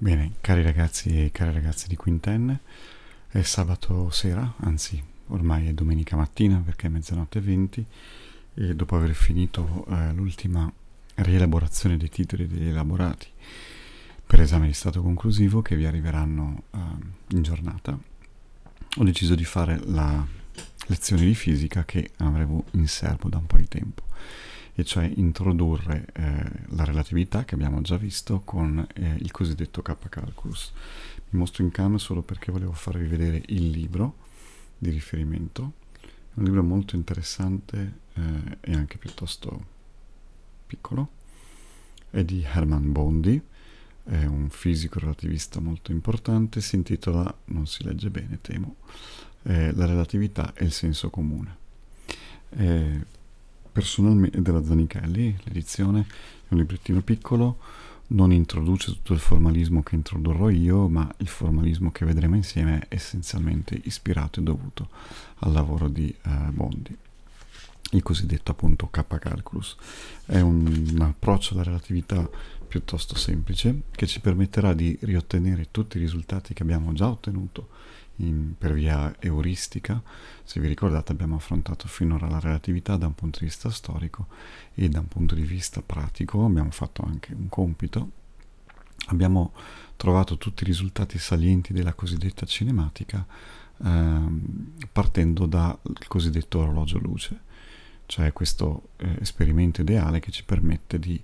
Bene, cari ragazzi e cari ragazzi di Quintenne, è sabato sera, anzi ormai è domenica mattina perché è mezzanotte e 20 e dopo aver finito eh, l'ultima rielaborazione dei titoli degli elaborati per esame di stato conclusivo che vi arriveranno eh, in giornata, ho deciso di fare la lezione di fisica che avrevo in serbo da un po' di tempo e cioè introdurre eh, la relatività che abbiamo già visto con eh, il cosiddetto K-calculus. Vi mostro in cam solo perché volevo farvi vedere il libro di riferimento, è un libro molto interessante eh, e anche piuttosto piccolo, è di Herman Bondi, è un fisico relativista molto importante, si intitola, non si legge bene temo, eh, La relatività e il senso comune. Eh, personalmente della Zanichelli, l'edizione, è un librettino piccolo, non introduce tutto il formalismo che introdurrò io, ma il formalismo che vedremo insieme è essenzialmente ispirato e dovuto al lavoro di eh, Bondi il cosiddetto appunto K-calculus. È un, un approccio alla relatività piuttosto semplice che ci permetterà di riottenere tutti i risultati che abbiamo già ottenuto in, per via euristica. Se vi ricordate abbiamo affrontato finora la relatività da un punto di vista storico e da un punto di vista pratico, abbiamo fatto anche un compito, abbiamo trovato tutti i risultati salienti della cosiddetta cinematica ehm, partendo dal cosiddetto orologio luce cioè questo eh, esperimento ideale che ci permette di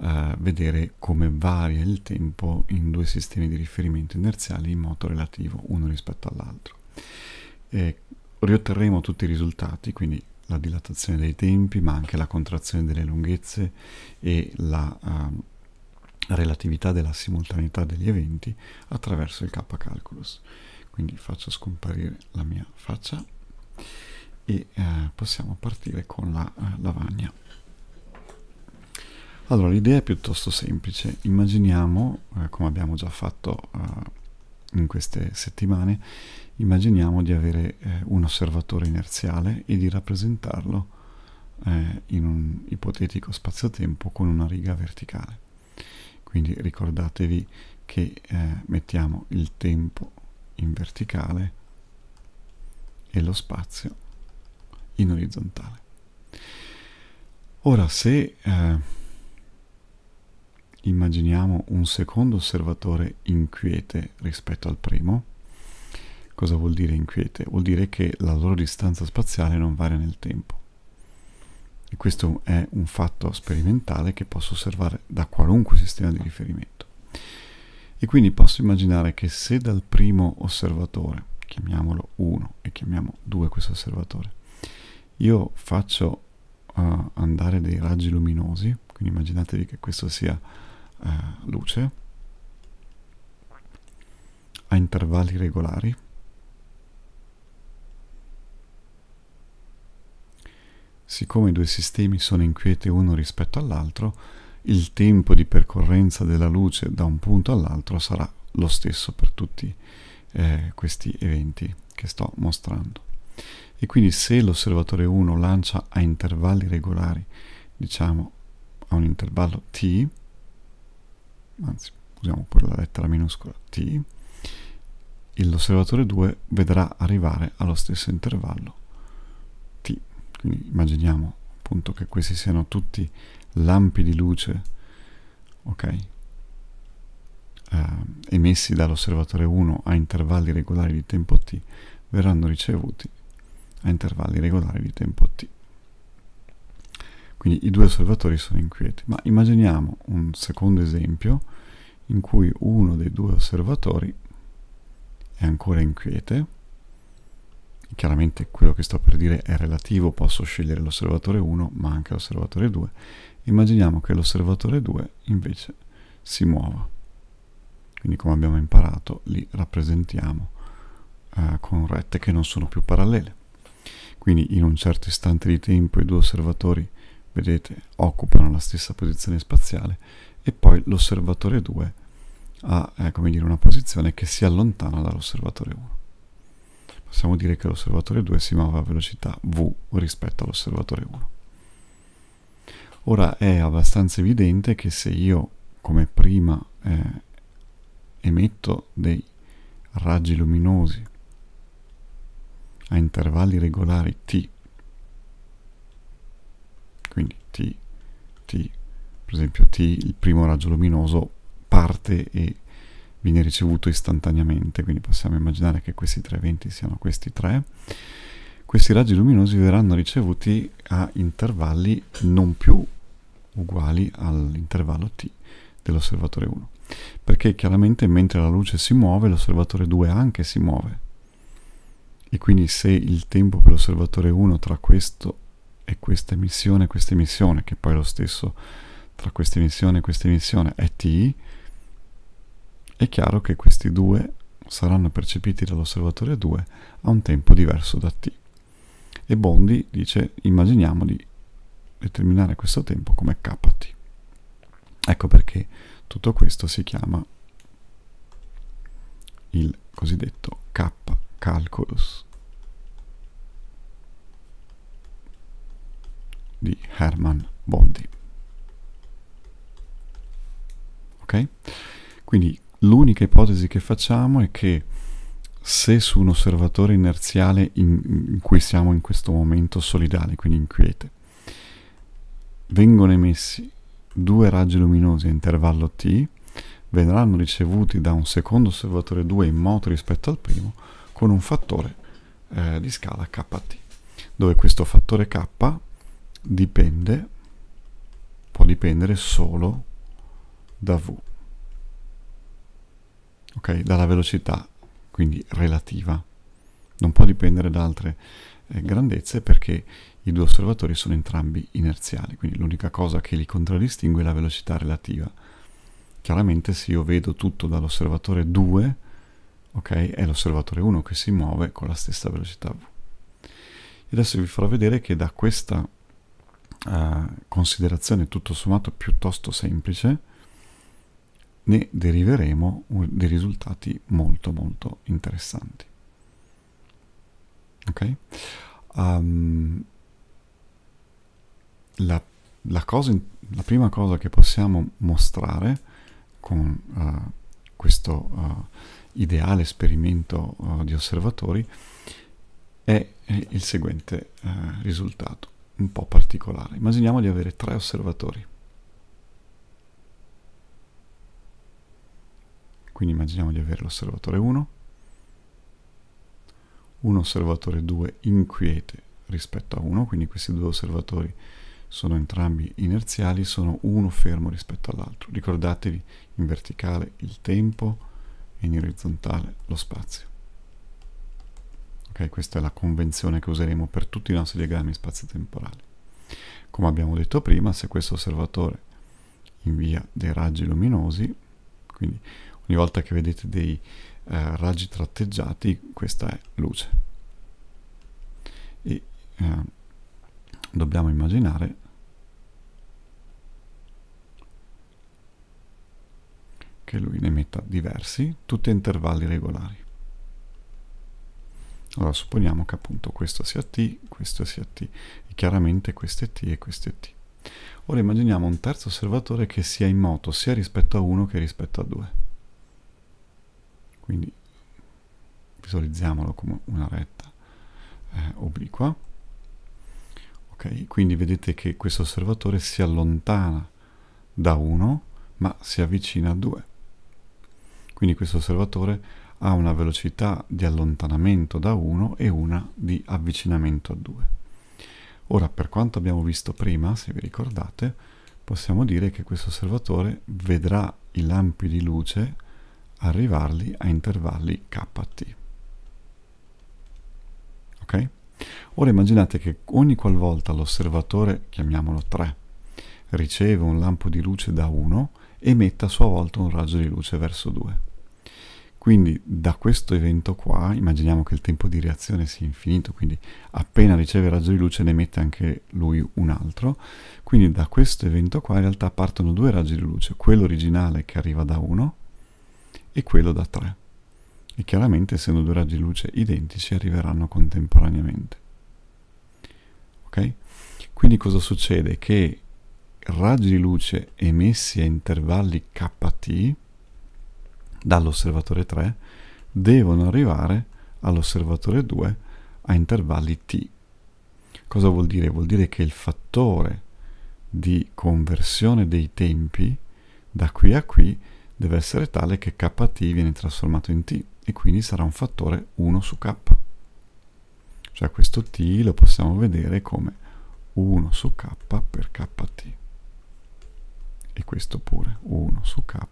eh, vedere come varia il tempo in due sistemi di riferimento inerziali in modo relativo uno rispetto all'altro. E riotterremo tutti i risultati, quindi la dilatazione dei tempi, ma anche la contrazione delle lunghezze e la eh, relatività della simultaneità degli eventi attraverso il K-calculus. Quindi faccio scomparire la mia faccia e eh, possiamo partire con la eh, lavagna allora l'idea è piuttosto semplice immaginiamo eh, come abbiamo già fatto eh, in queste settimane immaginiamo di avere eh, un osservatore inerziale e di rappresentarlo eh, in un ipotetico spazio-tempo con una riga verticale quindi ricordatevi che mettiamo il tempo in verticale e lo spazio in orizzontale. Ora, se eh, immaginiamo un secondo osservatore inquiete rispetto al primo, cosa vuol dire inquiete? Vuol dire che la loro distanza spaziale non varia nel tempo. E questo è un fatto sperimentale che posso osservare da qualunque sistema di riferimento. E quindi posso immaginare che se dal primo osservatore, chiamiamolo 1 e chiamiamo 2 questo osservatore, io faccio uh, andare dei raggi luminosi, quindi immaginatevi che questo sia uh, luce, a intervalli regolari, siccome i due sistemi sono inquieti uno rispetto all'altro, il tempo di percorrenza della luce da un punto all'altro sarà lo stesso per tutti eh, questi eventi che sto mostrando. E quindi se l'osservatore 1 lancia a intervalli regolari, diciamo a un intervallo t, anzi usiamo pure la lettera minuscola t, l'osservatore 2 vedrà arrivare allo stesso intervallo t. Quindi immaginiamo appunto che questi siano tutti lampi di luce, ok? Ehm, emessi dall'osservatore 1 a intervalli regolari di tempo t verranno ricevuti a intervalli regolari di tempo t. Quindi i due osservatori sono inquieti, ma immaginiamo un secondo esempio in cui uno dei due osservatori è ancora inquiete. Chiaramente quello che sto per dire è relativo, posso scegliere l'osservatore 1 ma anche l'osservatore 2. Immaginiamo che l'osservatore 2 invece si muova. Quindi come abbiamo imparato li rappresentiamo eh, con rette che non sono più parallele. Quindi in un certo istante di tempo i due osservatori, vedete, occupano la stessa posizione spaziale e poi l'osservatore 2 ha eh, come dire, una posizione che si allontana dall'osservatore 1. Possiamo dire che l'osservatore 2 si muove a velocità v rispetto all'osservatore 1. Ora è abbastanza evidente che se io, come prima, eh, emetto dei raggi luminosi a intervalli regolari t, quindi t, t, per esempio t, il primo raggio luminoso parte e viene ricevuto istantaneamente, quindi possiamo immaginare che questi tre eventi siano questi tre, questi raggi luminosi verranno ricevuti a intervalli non più uguali all'intervallo t dell'osservatore 1, perché chiaramente mentre la luce si muove l'osservatore 2 anche si muove, e quindi se il tempo per l'osservatore 1 tra questo e questa emissione e questa emissione, che poi è lo stesso tra questa emissione e questa emissione, è T, è chiaro che questi due saranno percepiti dall'osservatore 2 a un tempo diverso da T. E Bondi dice immaginiamo di determinare questo tempo come KT. Ecco perché tutto questo si chiama il cosiddetto K Calculus di Herman Bondi. Ok? Quindi l'unica ipotesi che facciamo è che se su un osservatore inerziale in, in, cui siamo in questo momento solidale, quindi inquiete, vengono emessi due raggi luminosi a intervallo t, verranno ricevuti da un secondo osservatore 2 in moto rispetto al primo, con un fattore eh, di scala kt, dove questo fattore k dipende, può dipendere solo da v, ok? Dalla velocità, quindi relativa. Non può dipendere da altre eh, grandezze perché i due osservatori sono entrambi inerziali, quindi l'unica cosa che li contraddistingue è la velocità relativa. Chiaramente se io vedo tutto dall'osservatore 2, ok? È l'osservatore 1 che si muove con la stessa velocità v. E adesso vi farò vedere che da questa uh, considerazione tutto sommato piuttosto semplice ne deriveremo dei risultati molto molto interessanti. Ok? Um, la, la, cosa, la, prima cosa che possiamo mostrare con uh, questo uh, ideale esperimento uh, di osservatori è il seguente uh, risultato un po' particolare. Immaginiamo di avere tre osservatori. Quindi immaginiamo di avere l'osservatore 1, un osservatore 2 inquiete rispetto a 1, quindi questi due osservatori sono entrambi inerziali, sono uno fermo rispetto all'altro. Ricordatevi in verticale il tempo, in orizzontale lo spazio. Ok, questa è la convenzione che useremo per tutti i nostri diagrammi spazio-temporali. Come abbiamo detto prima, se questo osservatore invia dei raggi luminosi, quindi ogni volta che vedete dei eh, raggi tratteggiati, questa è luce. E eh, dobbiamo immaginare che lui ne metta diversi, tutti a intervalli regolari. Allora supponiamo che appunto questo sia t, questo sia t, e chiaramente queste t e queste t. Ora immaginiamo un terzo osservatore che sia in moto sia rispetto a 1 che rispetto a 2. Quindi visualizziamolo come una retta eh, obliqua. Okay, quindi vedete che questo osservatore si allontana da 1 ma si avvicina a 2. Quindi questo osservatore ha una velocità di allontanamento da 1 e una di avvicinamento a 2. Ora, per quanto abbiamo visto prima, se vi ricordate, possiamo dire che questo osservatore vedrà i lampi di luce arrivarli a intervalli kt. Ok? Ora immaginate che ogni qualvolta l'osservatore, chiamiamolo 3, riceve un lampo di luce da 1, emetta a sua volta un raggio di luce verso 2. Quindi da questo evento qua immaginiamo che il tempo di reazione sia infinito, quindi appena riceve raggio di luce ne emette anche lui un altro. Quindi da questo evento qua in realtà partono due raggi di luce, quello originale che arriva da 1 e quello da 3. E chiaramente essendo due raggi di luce identici arriveranno contemporaneamente. Ok? Quindi cosa succede? Che raggi di luce emessi a intervalli kT dall'osservatore 3 devono arrivare all'osservatore 2 a intervalli t. Cosa vuol dire? Vuol dire che il fattore di conversione dei tempi da qui a qui deve essere tale che kt viene trasformato in t e quindi sarà un fattore 1 su k. Cioè questo t lo possiamo vedere come 1 su k per kt. E questo pure 1 su k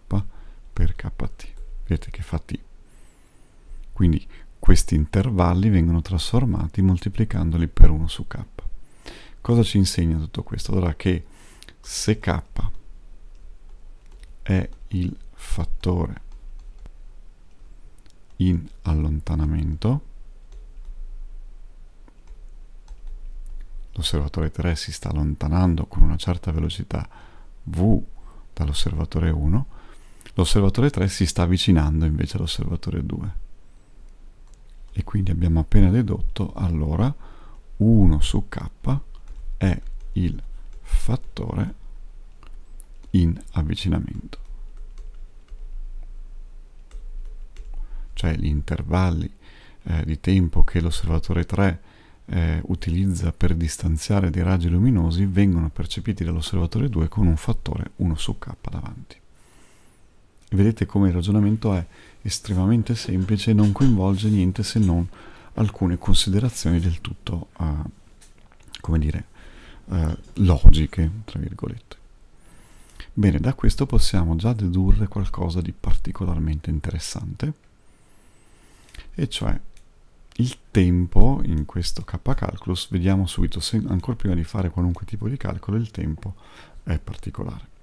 per kt. Vedete che fa t. Quindi questi intervalli vengono trasformati moltiplicandoli per 1 su k. Cosa ci insegna tutto questo? Allora che se k è il fattore in allontanamento, l'osservatore 3 si sta allontanando con una certa velocità v dall'osservatore 1, L'osservatore 3 si sta avvicinando invece all'osservatore 2. E quindi abbiamo appena dedotto, allora, 1 su k è il fattore in avvicinamento. Cioè gli intervalli eh, di tempo che l'osservatore 3 eh, utilizza per distanziare dei raggi luminosi vengono percepiti dall'osservatore 2 con un fattore 1 su k davanti. Vedete come il ragionamento è estremamente semplice e non coinvolge niente se non alcune considerazioni del tutto, uh, come dire, uh, logiche, tra virgolette. Bene, da questo possiamo già dedurre qualcosa di particolarmente interessante, e cioè il tempo in questo k-calculus, vediamo subito, se, ancora prima di fare qualunque tipo di calcolo, il tempo è particolare.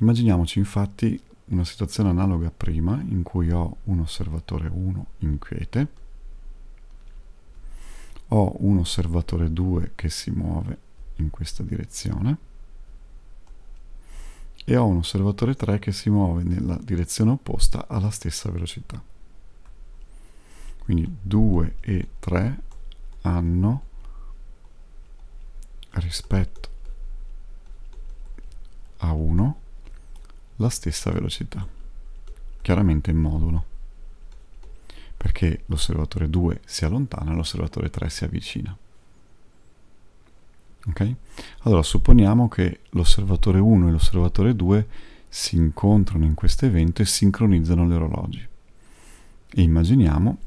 Immaginiamoci infatti una situazione analoga a prima in cui ho un osservatore 1 in quiete, ho un osservatore 2 che si muove in questa direzione e ho un osservatore 3 che si muove nella direzione opposta alla stessa velocità. Quindi 2 e 3 hanno rispetto la stessa velocità, chiaramente in modulo, perché l'osservatore 2 si allontana e l'osservatore 3 si avvicina. Okay? Allora supponiamo che l'osservatore 1 e l'osservatore 2 si incontrano in questo evento e sincronizzano gli orologi. E immaginiamo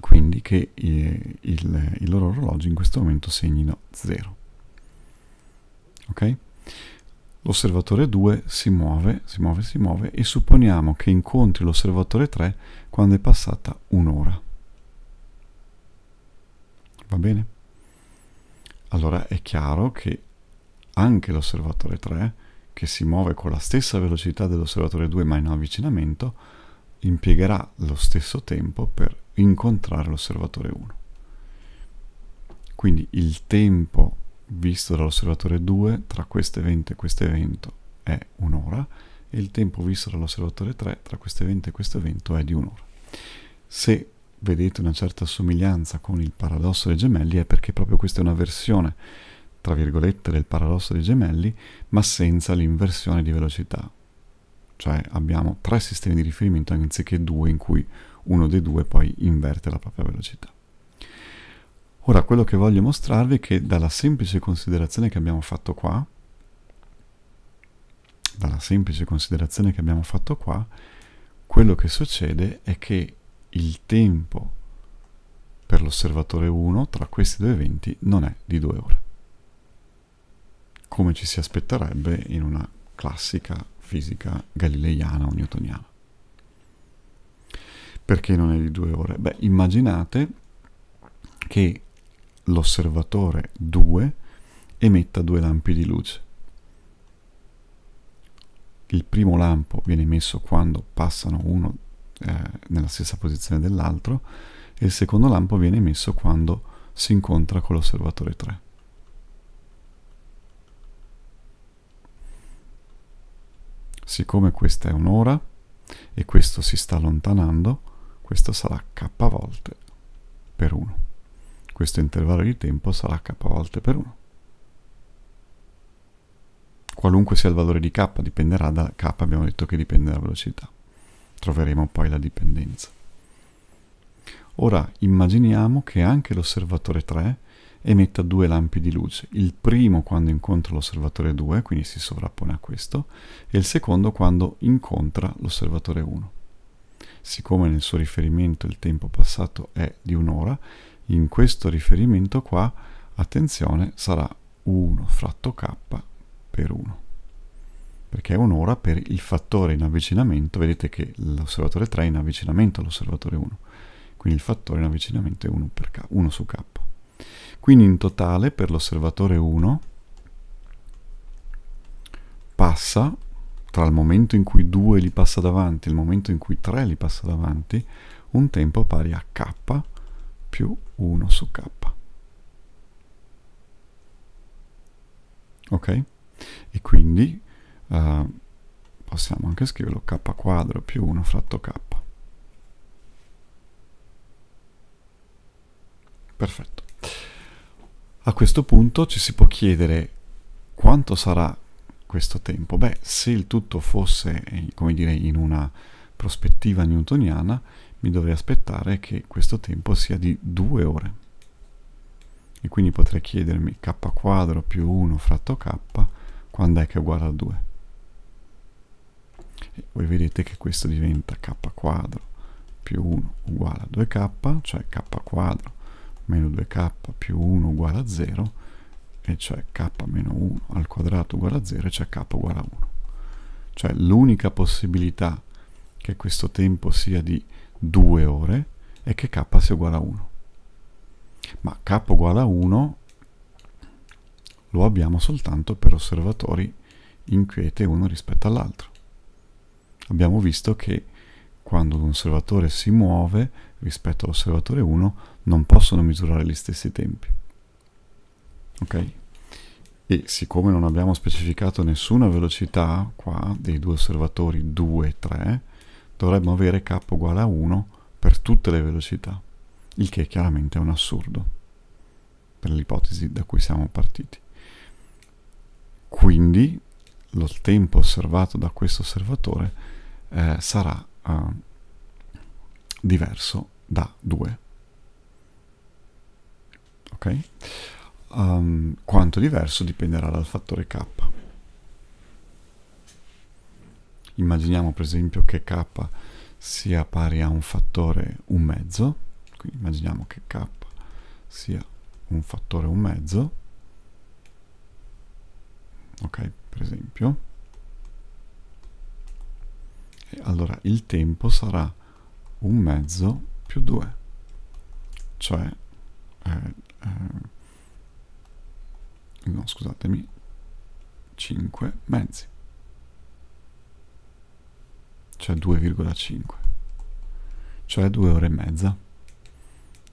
quindi che eh, i, il, il loro orologi in questo momento segnino 0. Ok? L'osservatore 2 si muove, si muove, si muove e supponiamo che incontri l'osservatore 3 quando è passata un'ora. Va bene? Allora è chiaro che anche l'osservatore 3, che si muove con la stessa velocità dell'osservatore 2 ma in avvicinamento, impiegherà lo stesso tempo per incontrare l'osservatore 1. Quindi il tempo visto dall'osservatore 2 tra questo evento e questo evento è un'ora e il tempo visto dall'osservatore 3 tra questo evento e questo evento è di un'ora. Se vedete una certa somiglianza con il paradosso dei gemelli è perché proprio questa è una versione, tra virgolette, del paradosso dei gemelli, ma senza l'inversione di velocità. Cioè abbiamo tre sistemi di riferimento anziché due in cui uno dei due poi inverte la propria velocità. Ora quello che voglio mostrarvi è che dalla semplice considerazione che abbiamo fatto qua, dalla semplice considerazione che abbiamo fatto qua, quello che succede è che il tempo per l'osservatore 1 tra questi due eventi non è di due ore, come ci si aspetterebbe in una classica fisica galileiana o newtoniana. Perché non è di due ore? Beh, immaginate che l'osservatore 2 emetta due lampi di luce. Il primo lampo viene messo quando passano uno eh, nella stessa posizione dell'altro e il secondo lampo viene messo quando si incontra con l'osservatore 3. Siccome questa è un'ora e questo si sta allontanando, questo sarà k volte per 1. Questo intervallo di tempo sarà k volte per 1. Qualunque sia il valore di k dipenderà da k, abbiamo detto che dipende dalla velocità. Troveremo poi la dipendenza. Ora immaginiamo che anche l'osservatore 3 emetta due lampi di luce, il primo quando incontra l'osservatore 2, quindi si sovrappone a questo, e il secondo quando incontra l'osservatore 1. Siccome nel suo riferimento il tempo passato è di un'ora, in questo riferimento qua, attenzione, sarà 1 fratto k per 1 perché è un'ora per il fattore in avvicinamento, vedete che l'osservatore 3 è in avvicinamento all'osservatore 1, quindi il fattore in avvicinamento è 1, k, 1 su k. Quindi in totale per l'osservatore 1 passa, tra il momento in cui 2 li passa davanti e il momento in cui 3 li passa davanti, un tempo pari a k più 1 su k. Ok? E quindi uh, possiamo anche scriverlo k quadro più 1 fratto k. Perfetto. A questo punto ci si può chiedere quanto sarà questo tempo. Beh, se il tutto fosse, eh, come dire, in una prospettiva newtoniana, mi dovrei aspettare che questo tempo sia di 2 ore e quindi potrei chiedermi k quadro più 1 fratto k quando è che è uguale a 2 e voi vedete che questo diventa k quadro più 1 uguale a 2k cioè k quadro meno 2k più 1 uguale a 0 e cioè k meno 1 al quadrato uguale a 0 e cioè k uguale a 1 cioè l'unica possibilità che questo tempo sia di 2 ore e che k sia uguale a 1. Ma k uguale a 1 lo abbiamo soltanto per osservatori inquiete uno rispetto all'altro. Abbiamo visto che quando un osservatore si muove rispetto all'osservatore 1 non possono misurare gli stessi tempi. Ok? E siccome non abbiamo specificato nessuna velocità qua dei due osservatori 2 e 3, dovremmo avere k uguale a 1 per tutte le velocità, il che chiaramente è un assurdo per l'ipotesi da cui siamo partiti. Quindi lo tempo osservato da questo osservatore eh, sarà eh, diverso da 2. Ok? Um, quanto diverso dipenderà dal fattore k. immaginiamo per esempio che k sia pari a un fattore un mezzo, quindi immaginiamo che k sia un fattore un mezzo, ok, per esempio, e allora il tempo sarà un mezzo più 2, cioè, eh, eh, no scusatemi, 5 mezzi cioè 2,5 cioè 2 ore e mezza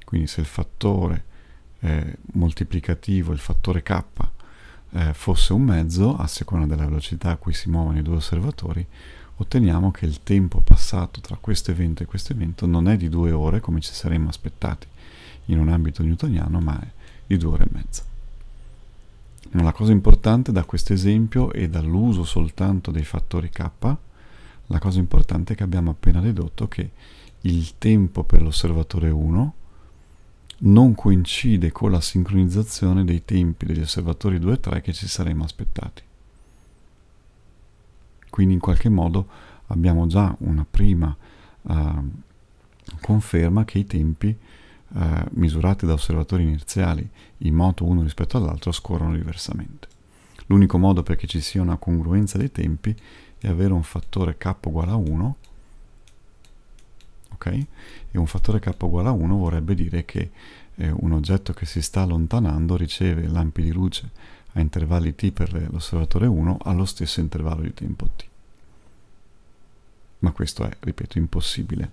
quindi se il fattore eh, moltiplicativo il fattore k eh, fosse un mezzo a seconda della velocità a cui si muovono i due osservatori otteniamo che il tempo passato tra questo evento e questo evento non è di 2 ore come ci saremmo aspettati in un ambito newtoniano ma è di 2 ore e mezza la cosa importante da questo esempio e dall'uso soltanto dei fattori k la cosa importante è che abbiamo appena dedotto che il tempo per l'osservatore 1 non coincide con la sincronizzazione dei tempi degli osservatori 2 e 3 che ci saremmo aspettati. Quindi in qualche modo abbiamo già una prima eh, conferma che i tempi eh, misurati da osservatori inerziali in moto uno rispetto all'altro scorrono diversamente. L'unico modo perché ci sia una congruenza dei tempi e avere un fattore k uguale a 1 ok? E un fattore k uguale a 1 vorrebbe dire che eh, un oggetto che si sta allontanando riceve lampi di luce a intervalli t per l'osservatore 1 allo stesso intervallo di tempo t. Ma questo è, ripeto, impossibile.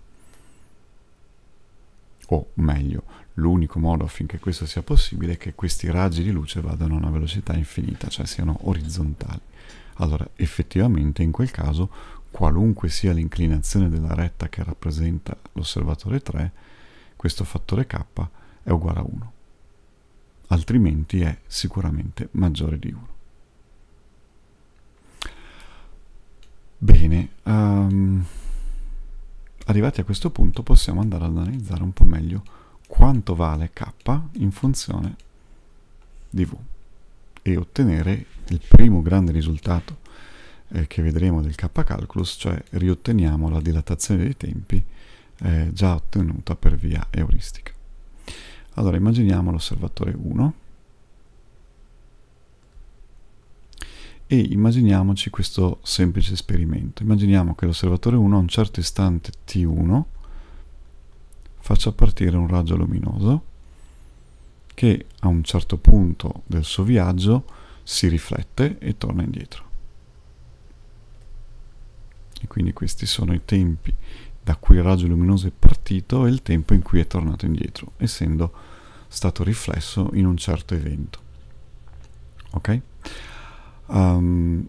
O meglio, l'unico modo affinché questo sia possibile è che questi raggi di luce vadano a una velocità infinita, cioè siano orizzontali. Allora, effettivamente in quel caso, qualunque sia l'inclinazione della retta che rappresenta l'osservatore 3, questo fattore k è uguale a 1. Altrimenti è sicuramente maggiore di 1. Bene, um, arrivati a questo punto possiamo andare ad analizzare un po' meglio quanto vale k in funzione di v e ottenere il primo grande risultato eh, che vedremo del K-calculus, cioè riotteniamo la dilatazione dei tempi eh, già ottenuta per via euristica. Allora immaginiamo l'osservatore 1 e immaginiamoci questo semplice esperimento. Immaginiamo che l'osservatore 1 a un certo istante T1 faccia partire un raggio luminoso che a un certo punto del suo viaggio si riflette e torna indietro. E quindi questi sono i tempi da cui il raggio luminoso è partito e il tempo in cui è tornato indietro, essendo stato riflesso in un certo evento. Ok? Um,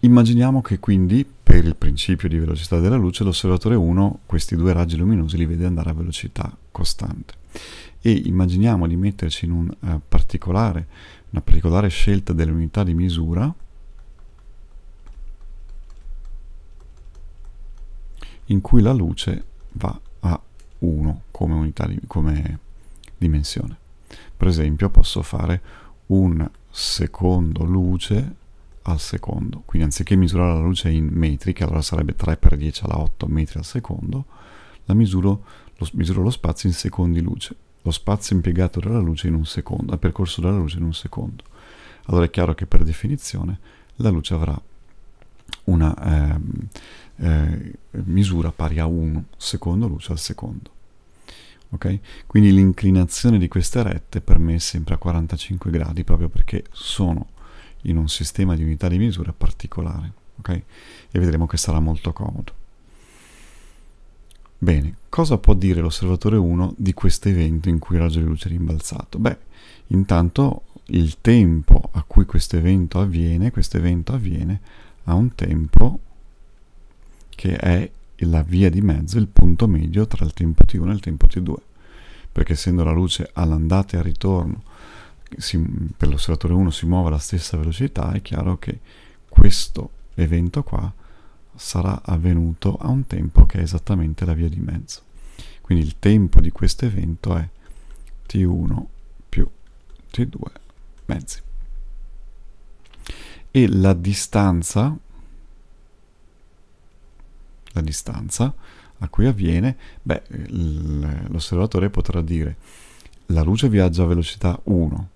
immaginiamo che quindi per il principio di velocità della luce l'osservatore 1 questi due raggi luminosi li vede andare a velocità costante e immaginiamo di metterci in un uh, particolare una particolare scelta delle unità di misura in cui la luce va a 1 come unità di, come dimensione. Per esempio posso fare un secondo luce al secondo, quindi anziché misurare la luce in metri, che allora sarebbe 3 per 10 alla 8 metri al secondo, la misuro, lo, misuro lo spazio in secondi luce lo spazio impiegato dalla luce in un secondo, al percorso della luce in un secondo. Allora è chiaro che per definizione la luce avrà una eh, eh, misura pari a 1 secondo luce al secondo. Okay? Quindi l'inclinazione di queste rette per me è sempre a 45 gradi proprio perché sono in un sistema di unità di misura particolare. Okay? E vedremo che sarà molto comodo. Bene, cosa può dire l'osservatore 1 di questo evento in cui il raggio di luce è rimbalzato? Beh, intanto il tempo a cui questo evento avviene, questo evento avviene a un tempo che è la via di mezzo, il punto medio tra il tempo t1 e il tempo t2, perché essendo la luce all'andata e al ritorno si, per l'osservatore 1 si muove alla stessa velocità, è chiaro che questo evento qua sarà avvenuto a un tempo che è esattamente la via di mezzo. Quindi il tempo di questo evento è t1 più t2 mezzi. E la distanza, la distanza a cui avviene, beh, l'osservatore potrà dire la luce viaggia a velocità 1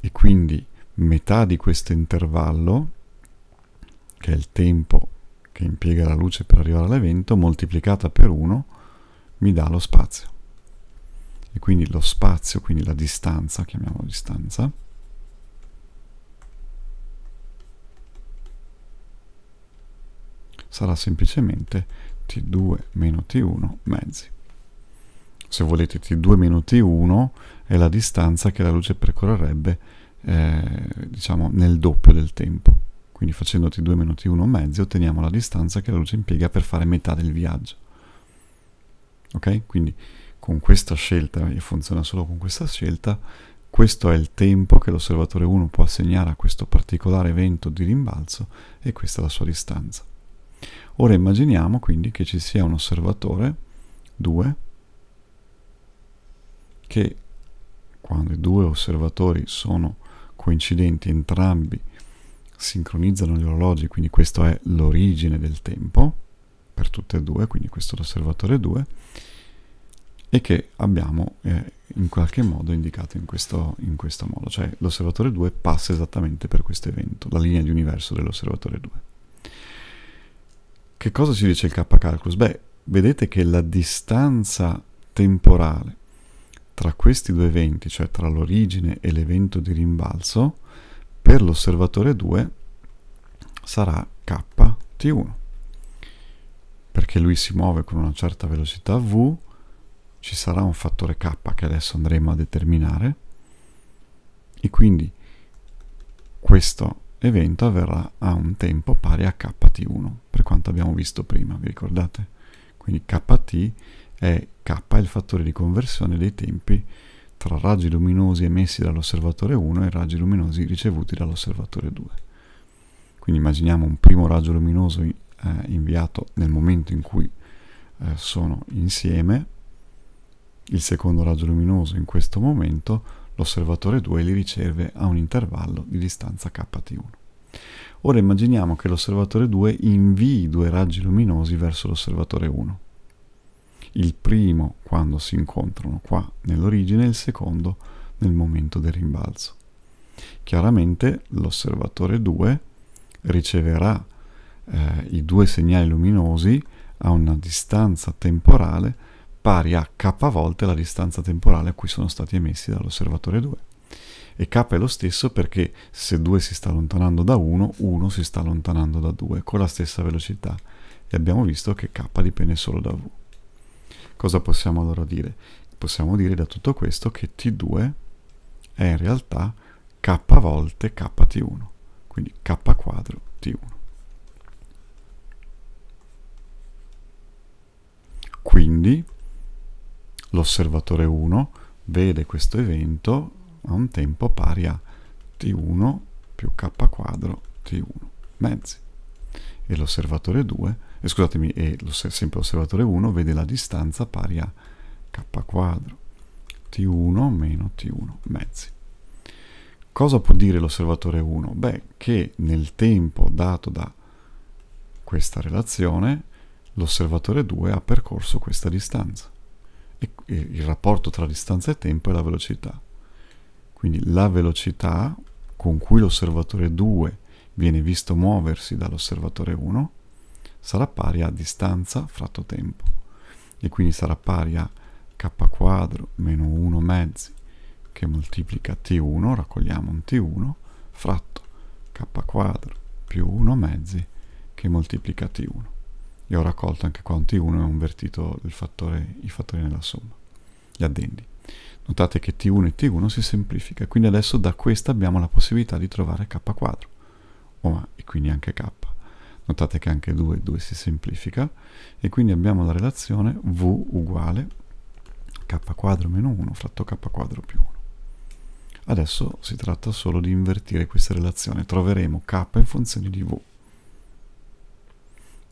e quindi metà di questo intervallo, che è il tempo che impiega la luce per arrivare all'evento moltiplicata per 1 mi dà lo spazio. E quindi lo spazio, quindi la distanza, chiamiamola distanza, sarà semplicemente t2 meno t1 mezzi. Se volete t2 meno t1 è la distanza che la luce percorrerebbe eh, diciamo nel doppio del tempo quindi facendoti 2 meno t1 mezzi otteniamo la distanza che la luce impiega per fare metà del viaggio. Ok? Quindi con questa scelta, e funziona solo con questa scelta, questo è il tempo che l'osservatore 1 può assegnare a questo particolare evento di rimbalzo e questa è la sua distanza. Ora immaginiamo quindi che ci sia un osservatore 2 che quando i due osservatori sono coincidenti entrambi sincronizzano gli orologi, quindi questa è l'origine del tempo per tutte e due, quindi questo è l'osservatore 2 e che abbiamo eh, in qualche modo indicato in questo, in questo modo, cioè l'osservatore 2 passa esattamente per questo evento, la linea di universo dell'osservatore 2. Che cosa ci dice il K-calculus? Beh, vedete che la distanza temporale tra questi due eventi, cioè tra l'origine e l'evento di rimbalzo, per l'osservatore 2 sarà kt1 perché lui si muove con una certa velocità v ci sarà un fattore k che adesso andremo a determinare e quindi questo evento avverrà a un tempo pari a kt1 per quanto abbiamo visto prima vi ricordate quindi kt è k è il fattore di conversione dei tempi tra raggi luminosi emessi dall'osservatore 1 e raggi luminosi ricevuti dall'osservatore 2. Quindi immaginiamo un primo raggio luminoso eh, inviato nel momento in cui eh, sono insieme, il secondo raggio luminoso in questo momento, l'osservatore 2 li riceve a un intervallo di distanza kT1. Ora immaginiamo che l'osservatore 2 invii due raggi luminosi verso l'osservatore 1 il primo quando si incontrano qua nell'origine e il secondo nel momento del rimbalzo. Chiaramente l'osservatore 2 riceverà eh, i due segnali luminosi a una distanza temporale pari a k volte la distanza temporale a cui sono stati emessi dall'osservatore 2. E k è lo stesso perché se 2 si sta allontanando da 1, 1 si sta allontanando da 2 con la stessa velocità. E abbiamo visto che k dipende solo da v. Cosa possiamo allora dire? Possiamo dire da tutto questo che T2 è in realtà k volte kt1, quindi k quadro t1. Quindi l'osservatore 1 vede questo evento a un tempo pari a t1 più k quadro t1 mezzi e l'osservatore 2 eh, scusatemi, e lo, sempre l'osservatore 1 vede la distanza pari a k quadro t1 meno t1 mezzi. Cosa può dire l'osservatore 1? Beh, che nel tempo dato da questa relazione l'osservatore 2 ha percorso questa distanza e il rapporto tra distanza e tempo è la velocità. Quindi la velocità con cui l'osservatore 2 viene visto muoversi dall'osservatore 1 sarà pari a distanza fratto tempo e quindi sarà pari a k quadro meno 1 mezzi che moltiplica t1, raccogliamo un t1 fratto k quadro più 1 mezzi che moltiplica t1. Io ho raccolto anche qua un t1 e ho invertito fattore, i fattori nella somma, gli addendi. Notate che t1 e t1 si semplifica, quindi adesso da questa abbiamo la possibilità di trovare k quadro, e quindi anche k notate che anche 2 e 2 si semplifica e quindi abbiamo la relazione v uguale k quadro meno 1 fratto k quadro più 1. Adesso si tratta solo di invertire questa relazione, troveremo k in funzione di v.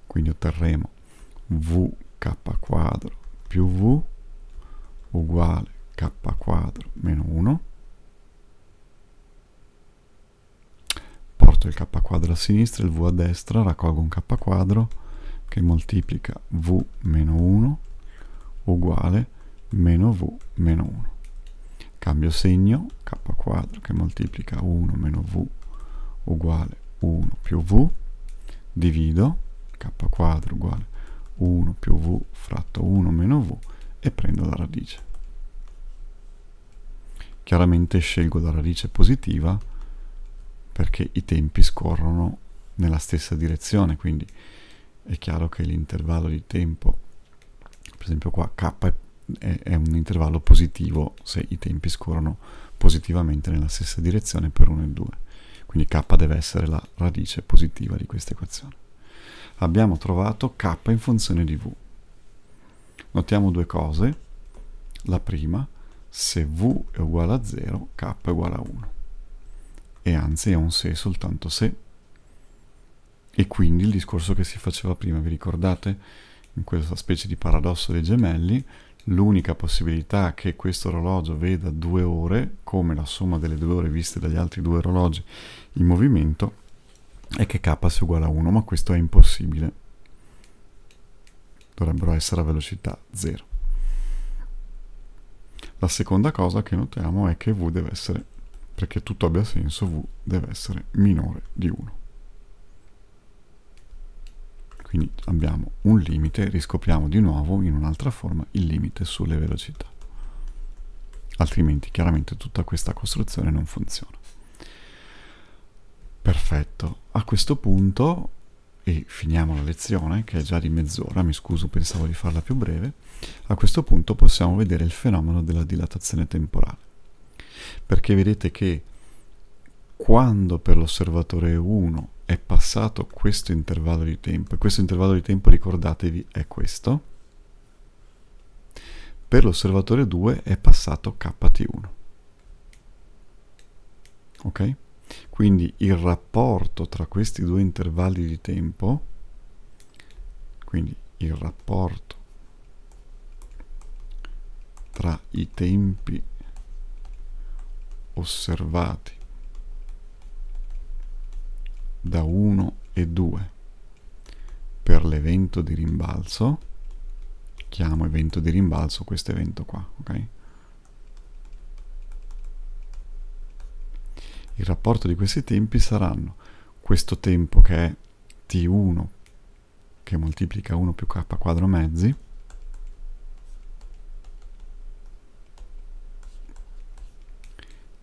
Quindi otterremo vk quadro più v uguale k quadro meno 1 porto il k quadro a sinistra, e il v a destra, raccolgo un k quadro che moltiplica v meno 1 uguale meno v meno 1. Cambio segno, k quadro che moltiplica 1 meno v uguale 1 più v, divido k quadro uguale 1 più v fratto 1 meno v e prendo la radice. Chiaramente scelgo la radice positiva perché i tempi scorrono nella stessa direzione, quindi è chiaro che l'intervallo di tempo, per esempio qua k è, è, un intervallo positivo se i tempi scorrono positivamente nella stessa direzione per 1 e 2, quindi k deve essere la radice positiva di questa equazione. Abbiamo trovato k in funzione di v. Notiamo due cose. La prima, se v è uguale a 0, k è uguale a 1 e anzi è un se soltanto se. E quindi il discorso che si faceva prima, vi ricordate? In questa specie di paradosso dei gemelli, l'unica possibilità che questo orologio veda due ore, come la somma delle due ore viste dagli altri due orologi in movimento, è che k sia uguale a 1, ma questo è impossibile. Dovrebbero essere a velocità 0. La seconda cosa che notiamo è che v deve essere perché tutto abbia senso v deve essere minore di 1. Quindi abbiamo un limite, riscopriamo di nuovo in un'altra forma il limite sulle velocità. Altrimenti chiaramente tutta questa costruzione non funziona. Perfetto, a questo punto, e finiamo la lezione che è già di mezz'ora, mi scuso pensavo di farla più breve, a questo punto possiamo vedere il fenomeno della dilatazione temporale perché vedete che quando per l'osservatore 1 è passato questo intervallo di tempo, e questo intervallo di tempo ricordatevi è questo, per l'osservatore 2 è passato KT1. Ok? Quindi il rapporto tra questi due intervalli di tempo, quindi il rapporto tra i tempi osservati da 1 e 2 per l'evento di rimbalzo chiamo evento di rimbalzo questo evento qua ok il rapporto di questi tempi saranno questo tempo che è t1 che moltiplica 1 più k quadro mezzi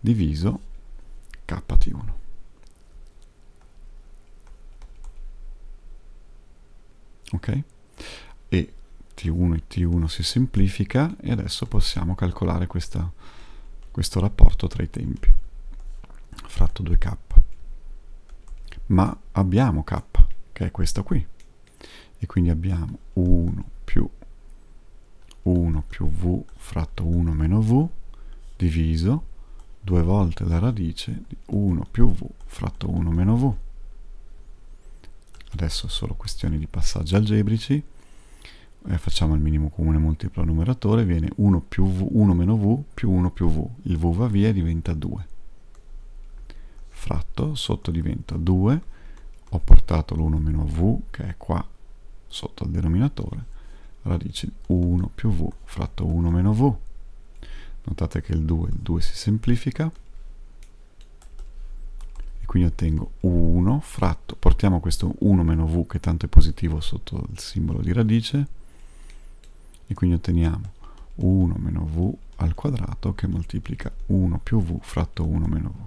diviso kt1. Ok? E T1 e T1 si semplifica e adesso possiamo calcolare questa, questo rapporto tra i tempi, fratto 2k. Ma abbiamo k, che è questa qui, e quindi abbiamo 1 più 1 più v fratto 1 meno v diviso 2 volte la radice di 1 più v fratto 1 meno v. Adesso solo questione di passaggi algebrici. E eh, facciamo il minimo comune multiplo numeratore, viene 1 più v, 1 meno v più 1 più v. Il v va via e diventa 2. Fratto, sotto diventa 2, ho portato l'1 meno v, che è qua sotto al denominatore, radice 1 più v fratto 1 meno v notate che il 2, il 2 si semplifica e quindi ottengo 1 fratto, portiamo questo 1 meno v che tanto è positivo sotto il simbolo di radice e quindi otteniamo 1 meno v al quadrato che moltiplica 1 più v fratto 1 meno v.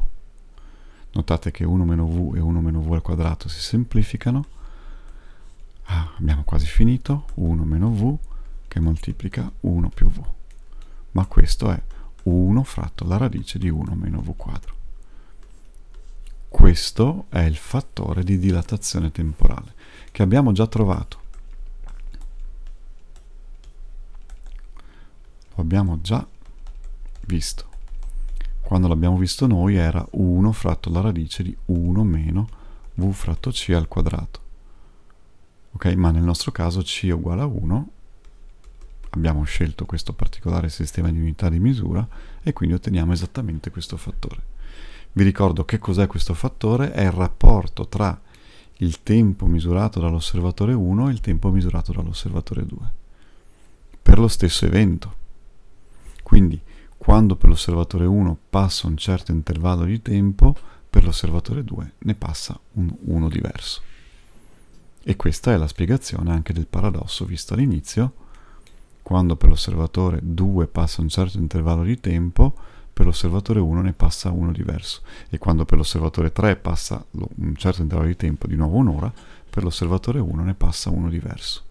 Notate che 1 meno v e 1 meno v al quadrato si semplificano. Ah, abbiamo quasi finito. 1 meno v che moltiplica 1 più v ma questo è 1 fratto la radice di 1 meno v quadro. Questo è il fattore di dilatazione temporale che abbiamo già trovato. Lo abbiamo già visto. Quando l'abbiamo visto noi era 1 fratto la radice di 1 meno v fratto c al quadrato. Ok, ma nel nostro caso c è uguale a 1 abbiamo scelto questo particolare sistema di unità di misura e quindi otteniamo esattamente questo fattore. Vi ricordo che cos'è questo fattore, è il rapporto tra il tempo misurato dall'osservatore 1 e il tempo misurato dall'osservatore 2 per lo stesso evento. Quindi quando per l'osservatore 1 passa un certo intervallo di tempo, per l'osservatore 2 ne passa un 1 diverso. E questa è la spiegazione anche del paradosso visto all'inizio, quando per l'osservatore 2 passa un certo intervallo di tempo, per l'osservatore 1 ne passa uno diverso e quando per l'osservatore 3 passa un certo intervallo di tempo, di nuovo un'ora, per l'osservatore 1 ne passa uno diverso.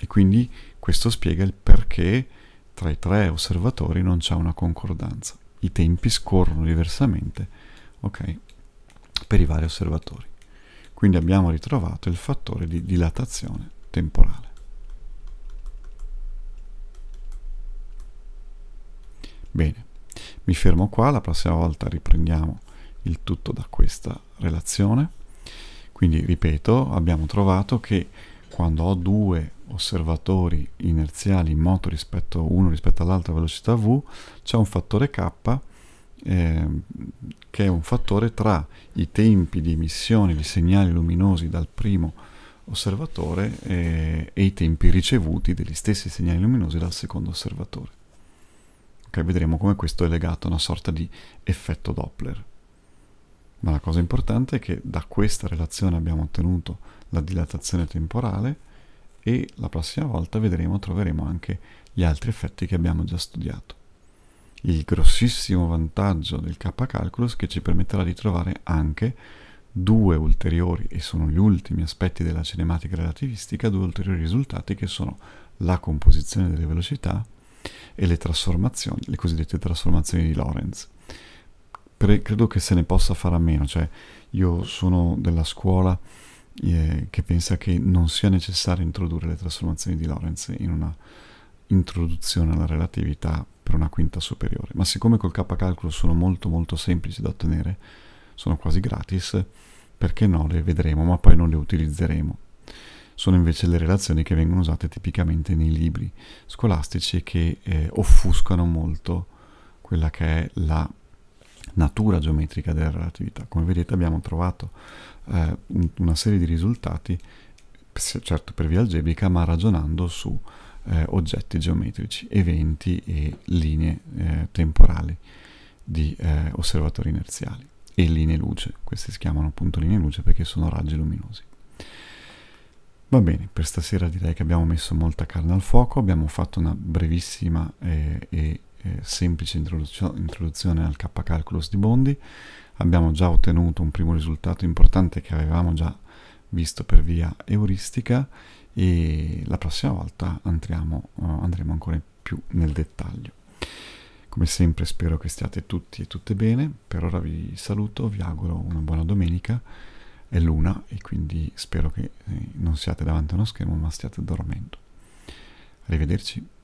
E quindi questo spiega il perché tra i tre osservatori non c'è una concordanza. I tempi scorrono diversamente okay, per i vari osservatori. Quindi abbiamo ritrovato il fattore di dilatazione temporale. Bene, mi fermo qua, la prossima volta riprendiamo il tutto da questa relazione. Quindi, ripeto, abbiamo trovato che quando ho due osservatori inerziali in moto rispetto uno rispetto all'altro a velocità v, c'è un fattore k eh, che è un fattore tra i tempi di emissione di segnali luminosi dal primo osservatore eh, e i tempi ricevuti degli stessi segnali luminosi dal secondo osservatore ok? Vedremo come questo è legato a una sorta di effetto Doppler. Ma la cosa importante è che da questa relazione abbiamo ottenuto la dilatazione temporale e la prossima volta vedremo, troveremo anche gli altri effetti che abbiamo già studiato. Il grossissimo vantaggio del K-calculus che ci permetterà di trovare anche due ulteriori, e sono gli ultimi aspetti della cinematica relativistica, due ulteriori risultati che sono la composizione delle velocità e le trasformazioni, le cosiddette trasformazioni di Lorentz. Pre- credo che se ne possa fare a meno, cioè io sono della scuola eh, che pensa che non sia necessario introdurre le trasformazioni di Lorentz in una introduzione alla relatività per una quinta superiore, ma siccome col K-calcolo sono molto molto semplici da ottenere, sono quasi gratis, perché no le vedremo, ma poi non le utilizzeremo sono invece le relazioni che vengono usate tipicamente nei libri scolastici che eh, offuscano molto quella che è la natura geometrica della relatività. Come vedete abbiamo trovato eh, una serie di risultati, certo per via algebrica, ma ragionando su eh, oggetti geometrici, eventi e linee eh, temporali di eh, osservatori inerziali e linee luce, queste si chiamano appunto linee luce perché sono raggi luminosi. Va bene, per stasera direi che abbiamo messo molta carne al fuoco, abbiamo fatto una brevissima e, e, e semplice introdu introduzione al K-Calculus di Bondi, abbiamo già ottenuto un primo risultato importante che avevamo già visto per via euristica e la prossima volta andremo, eh, andremo ancora più nel dettaglio. Come sempre spero che stiate tutti e tutte bene, per ora vi saluto, vi auguro una buona domenica è luna e quindi spero che eh, non siate davanti a uno schermo ma stiate dormendo. Arrivederci.